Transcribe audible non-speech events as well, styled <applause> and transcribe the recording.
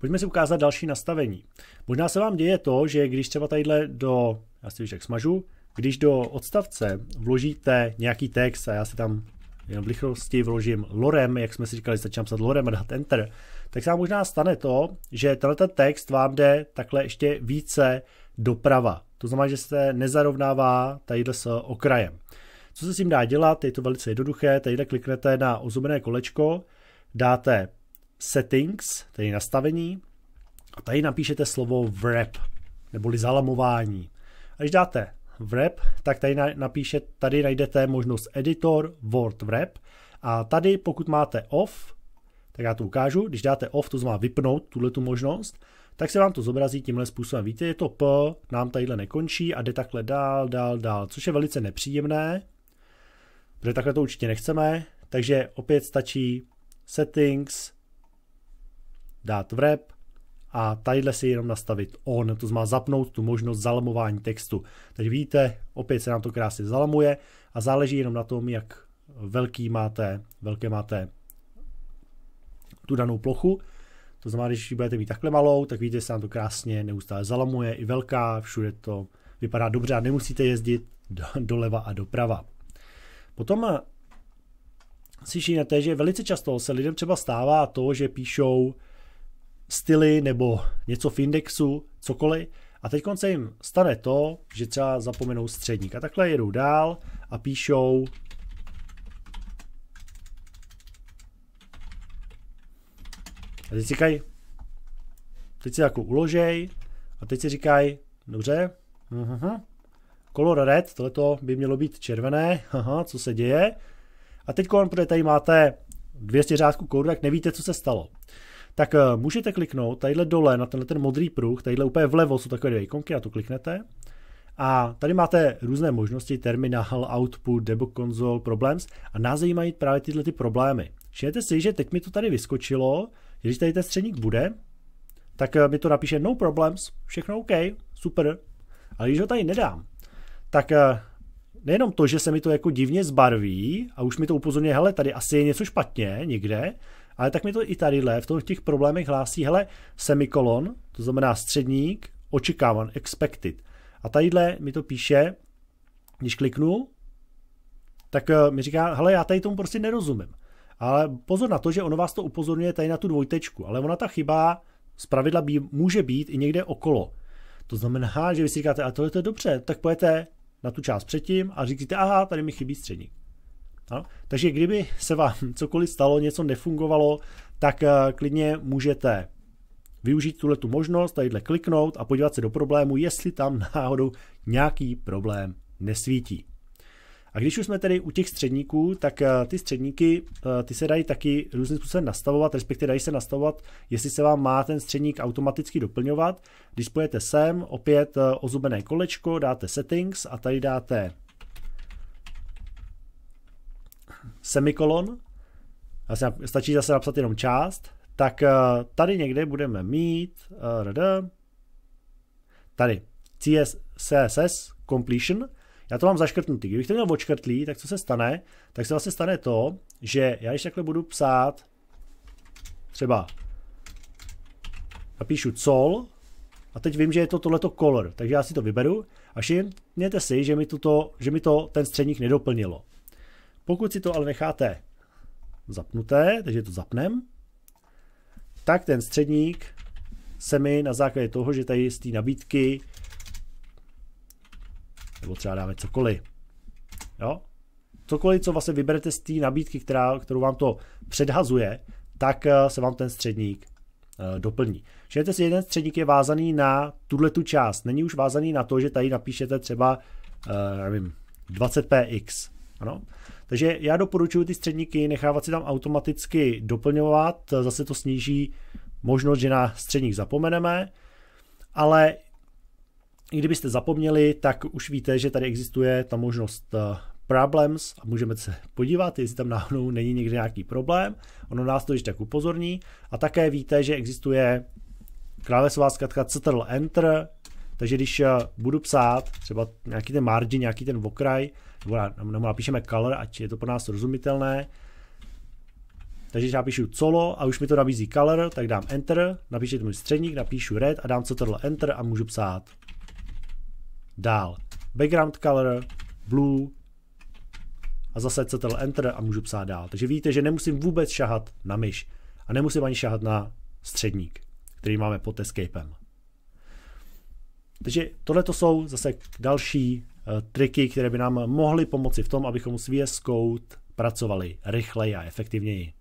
Pojďme si ukázat další nastavení. Možná se vám děje to, že když třeba tadyhle do, já si jak smažu, když do odstavce vložíte nějaký text a já si tam jenom v rychlosti vložím lorem, jak jsme si říkali, začínám psát lorem a dát enter, tak se vám možná stane to, že tenhle text vám jde takhle ještě více doprava. To znamená, že se nezarovnává tadyhle s okrajem. Co se s tím dá dělat? Je to velice jednoduché. Tadyhle kliknete na ozubené kolečko, dáte settings, tedy nastavení, a tady napíšete slovo wrap, neboli zalamování. A když dáte wrap, tak tady napíše, tady najdete možnost editor word wrap a tady pokud máte off, tak já to ukážu, když dáte off, to znamená vypnout tuhle tu možnost, tak se vám to zobrazí tímhle způsobem. Víte, je to P, nám tadyhle nekončí a jde takhle dál, dál, dál, což je velice nepříjemné, protože takhle to určitě nechceme, takže opět stačí settings, dát wrap a tadyhle si jenom nastavit on, to znamená zapnout tu možnost zalamování textu. Takže vidíte, opět se nám to krásně zalamuje a záleží jenom na tom, jak velký máte, velké máte tu danou plochu. To znamená, když ji budete mít takhle malou, tak vidíte, že se nám to krásně neustále zalamuje, i velká, všude to vypadá dobře a nemusíte jezdit doleva a doprava. Potom eh, si všimnete, že velice často se lidem třeba stává to, že píšou styly nebo něco v indexu, cokoliv. A teď se jim stane to, že třeba zapomenou středník. A takhle jedou dál a píšou A teď si říkají, teď si jako uložej a teď si říkají, dobře, aha, color red, tohleto by mělo být červené, aha, co se děje. A teď, protože tady máte 200 řádků kódu, tak nevíte, co se stalo tak eh, můžete kliknout tadyhle dole na tenhle ten modrý pruh, tadyhle úplně vlevo jsou takové dvě ikonky a to kliknete. A tady máte různé možnosti, terminál, output, debug console, problems a nás zajímají právě tyhle ty problémy. Všimněte si, že teď mi to tady vyskočilo, že když tady ten středník bude, tak eh, mi to napíše no problems, všechno OK, super, ale když ho tady nedám, tak eh, nejenom to, že se mi to jako divně zbarví a už mi to upozorňuje, hele, tady asi je něco špatně někde, ale tak mi to i tadyhle v těch problémech hlásí, hele, semikolon, to znamená středník, očekávan, expected. A tadyhle mi to píše, když kliknu, tak eh, mi říká, hele, já tady tomu prostě nerozumím. Ale pozor na to, že ono vás to upozorňuje tady na tu dvojtečku, ale ona ta chyba z pravidla bý, může být i někde okolo. To znamená, že vy si říkáte, a tohle to je dobře, tak pojete na tu část předtím a říkáte, aha, tady mi chybí středník. Ano? Takže kdyby se vám cokoliv stalo, něco nefungovalo, tak eh, klidně můžete využít tuhle tu možnost, tadyhle kliknout a podívat se do problému, jestli tam <laughs> náhodou nějaký problém nesvítí. A když už jsme tedy u těch středníků, tak eh, ty středníky, eh, ty se dají taky různým způsobem nastavovat, respektive dají se nastavovat, jestli se vám má ten středník automaticky doplňovat. Když spojete sem, opět ozubené kolečko, dáte settings a tady dáte semikolon, vlastně stačí zase napsat jenom část, tak eh, tady někde budeme mít eh, tady CSS completion, já to mám zaškrtnutý. Kdybych to měl odškrtlý, tak co se stane? Tak se vlastně stane to, že já když takhle budu psát třeba napíšu col a teď vím, že je to tohleto color, takže já si to vyberu a všimněte si, že mi, tuto, že mi to ten středník nedoplnilo. Pokud si to ale necháte zapnuté, takže to zapnem, tak ten středník se mi na základě toho, že tady z té nabídky nebo třeba dáme cokoliv. Jo? Cokoliv, co vlastně vyberete z té nabídky, která, kterou vám to předhazuje, tak eh, se vám ten středník eh, doplní. Všimněte si, jeden středník je vázaný na tuhle tu část. Není už vázaný na to, že tady napíšete třeba, eh, nevím, 20px. Ano? Takže já doporučuji ty středníky nechávat si tam automaticky doplňovat, zase to sníží možnost, že na středník zapomeneme, ale i kdybyste zapomněli, tak už víte, že tady existuje ta možnost eh, problems a můžeme se podívat, jestli tam náhodou není někde nějaký problém. Ono nás to ještě tak upozorní. A také víte, že existuje klávesová zkratka Ctrl Enter, takže když eh, budu psát třeba nějaký ten margin, nějaký ten okraj, nebo, na, nebo napíšeme color, ať je to pro nás rozumitelné, takže když napíšu colo a už mi to nabízí color, tak dám enter, napíšu můj středník, napíšu red a dám ctrl enter a můžu psát. Dál background color, blue a zase ctrl enter a můžu psát dál. Takže vidíte, že nemusím vůbec šahat na myš a nemusím ani šahat na středník, který máme pod escapem. Takže tohle to jsou zase další eh, triky, které by nám mohly pomoci v tom, abychom s VS Code pracovali rychleji a efektivněji.